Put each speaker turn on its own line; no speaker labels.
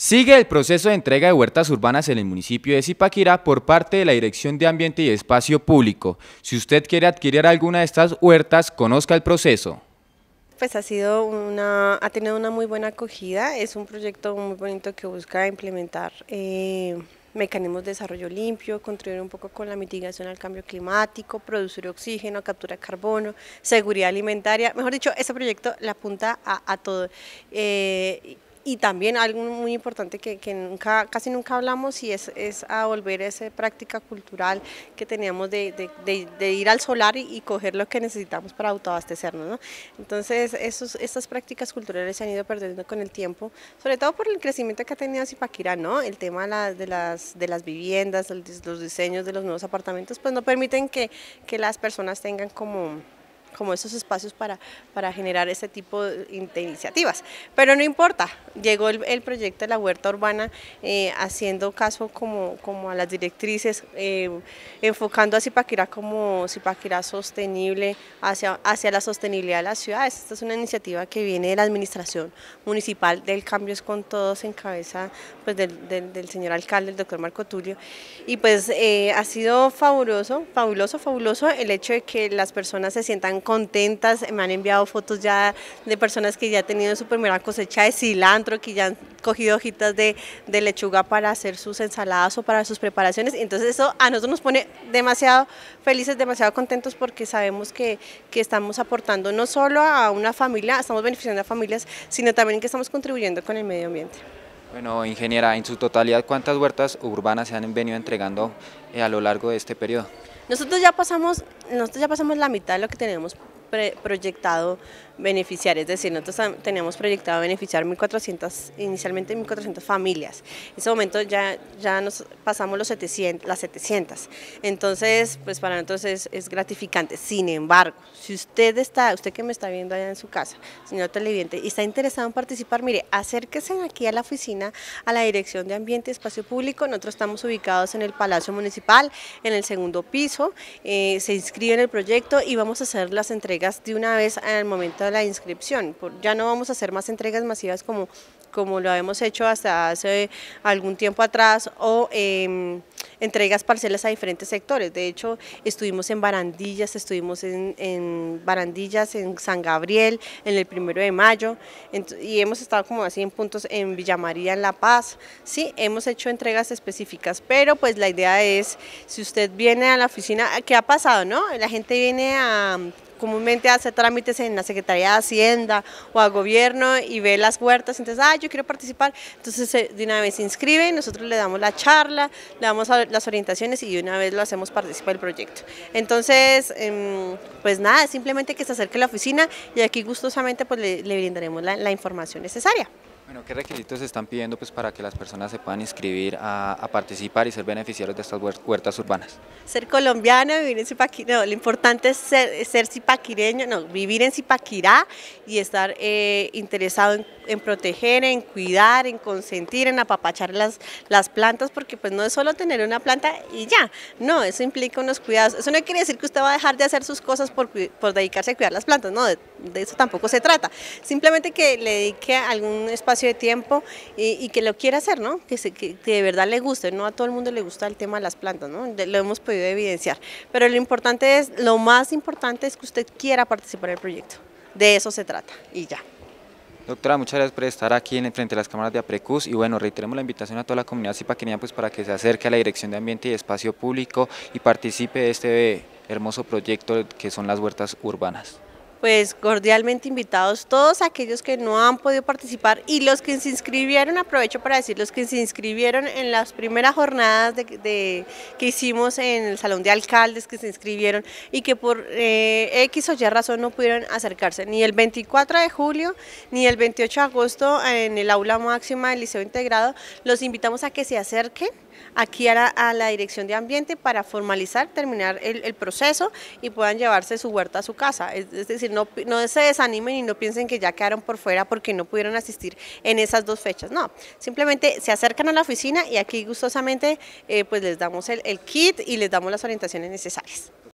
Sigue el proceso de entrega de huertas urbanas en el municipio de Zipaquirá por parte de la Dirección de Ambiente y Espacio Público. Si usted quiere adquirir alguna de estas huertas, conozca el proceso.
Pues ha sido una, ha tenido una muy buena acogida, es un proyecto muy bonito que busca implementar eh, mecanismos de desarrollo limpio, contribuir un poco con la mitigación al cambio climático, producir oxígeno, captura de carbono, seguridad alimentaria, mejor dicho, este proyecto le apunta a, todo. Eh, y también algo muy importante que, que nunca, casi nunca hablamos y es, es, a volver a esa práctica cultural que teníamos de, de, de, ir al solar y, coger lo que necesitamos para autoabastecernos. ¿no? Entonces, esos, estas prácticas culturales se han ido perdiendo con el tiempo, sobre todo por el crecimiento que ha tenido Zipaquirá, ¿no? el tema de, las, de las viviendas, los diseños de los nuevos apartamentos, pues no permiten que, que las personas tengan como como esos espacios para, para generar ese tipo de, iniciativas. Pero no importa, llegó el, proyecto de la huerta urbana eh, haciendo caso como, como a las directrices, eh, enfocando a Zipaquirá como Zipaquirá sostenible, hacia, hacia la sostenibilidad de las ciudades. Esta es una iniciativa que viene de la administración municipal del es con Todos en cabeza pues, del, del, señor alcalde, el doctor Marco Tulio. Y pues eh, ha sido fabuloso, fabuloso, fabuloso el hecho de que las personas se sientan contentas, me han enviado fotos ya de personas que ya han tenido su primera cosecha de cilantro, que ya han cogido hojitas de, lechuga para hacer sus ensaladas o para sus preparaciones. Entonces eso a nosotros nos pone demasiado felices, demasiado contentos porque sabemos que, que estamos aportando no solo a una familia, estamos beneficiando a familias, sino también que estamos contribuyendo con el medio ambiente.
Bueno, ingeniera, en su totalidad, ¿cuántas huertas urbanas se han venido entregando eh, a lo largo de este periodo?
Nosotros ya pasamos, nosotros ya pasamos la mitad de lo que tenemos proyectado beneficiar, es decir, nosotros teníamos proyectado beneficiar 1.400, inicialmente 1.400 familias, en ese momento ya, ya nos pasamos los 700, las 700, entonces pues para nosotros es, gratificante, sin embargo, si usted está, usted que me está viendo allá en su casa, señor televidente, y está interesado en participar, mire, acérquese aquí a la oficina, a la Dirección de Ambiente y Espacio Público, nosotros estamos ubicados en el Palacio Municipal, en el segundo piso, eh, se inscribe en el proyecto y vamos a hacer las entregas de una vez en el momento la inscripción. Ya no vamos a hacer más entregas masivas como, como lo hemos hecho hasta hace algún tiempo atrás o em, entregas parcelas a diferentes sectores. De hecho, estuvimos en Barandillas, estuvimos en, Barandillas, en San Gabriel, en el primero de mayo y hemos estado como así en puntos en Villamaría en La Paz. Sí, hemos hecho entregas específicas, pero pues la idea es, si usted viene a la oficina, ¿qué ha pasado? no? La gente viene a comúnmente hace trámites en la Secretaría de Hacienda o al gobierno y ve las puertas entonces, ah, yo quiero participar, entonces eh, de una vez se inscribe, nosotros le damos la charla, le damos las orientaciones y de una vez lo hacemos participar del proyecto. Entonces, em, pues nada, simplemente que se acerque a la oficina y aquí gustosamente pues le, brindaremos la información necesaria.
Bueno, ¿qué requisitos se están pidiendo pues, para que las personas se puedan inscribir a, participar y ser beneficiarios de estas huertas urbanas?
Ser colombiano, vivir en Zipaquirá, no, lo importante es ser, sipaquireño zipaquireño, no, vivir en Zipaquirá y estar eh, interesado en, proteger, en cuidar, en consentir, en apapachar las, las plantas, porque pues no es solo tener una planta y ya, no, eso implica unos cuidados. Eso no quiere decir que usted va a dejar de hacer sus cosas por, dedicarse a cuidar las plantas, no, de, de eso tampoco se trata. Simplemente que le dedique algún espacio de tiempo y, que lo quiera hacer, Que, de verdad le guste, no a todo el mundo le gusta el tema de las plantas, lo hemos podido evidenciar, pero lo importante es, lo más importante es que usted quiera participar en el proyecto, de eso se trata y ya.
Doctora, muchas gracias por estar aquí en frente a las cámaras de APRECUS y bueno, reiteremos la invitación a toda la comunidad de pues para que se acerque a la Dirección de Ambiente y Espacio Público y participe de este hermoso proyecto que son las huertas urbanas
pues cordialmente invitados todos aquellos que no han podido participar y los que se inscribieron, aprovecho para decir, los que se inscribieron en las primeras jornadas de, que hicimos en el Salón de Alcaldes, que se inscribieron y que por eh, X o Y razón no pudieron acercarse, ni el 24 de julio ni el 28 de agosto en el aula máxima del Liceo Integrado, los invitamos a que se acerquen aquí a la, Dirección de Ambiente para formalizar, terminar el, proceso y puedan llevarse su huerta a su casa. Es, decir, no, se desanimen y no piensen que ya quedaron por fuera porque no pudieron asistir en esas dos fechas. No, simplemente se acercan a la oficina y aquí gustosamente eh, pues les damos el kit y les damos las orientaciones necesarias.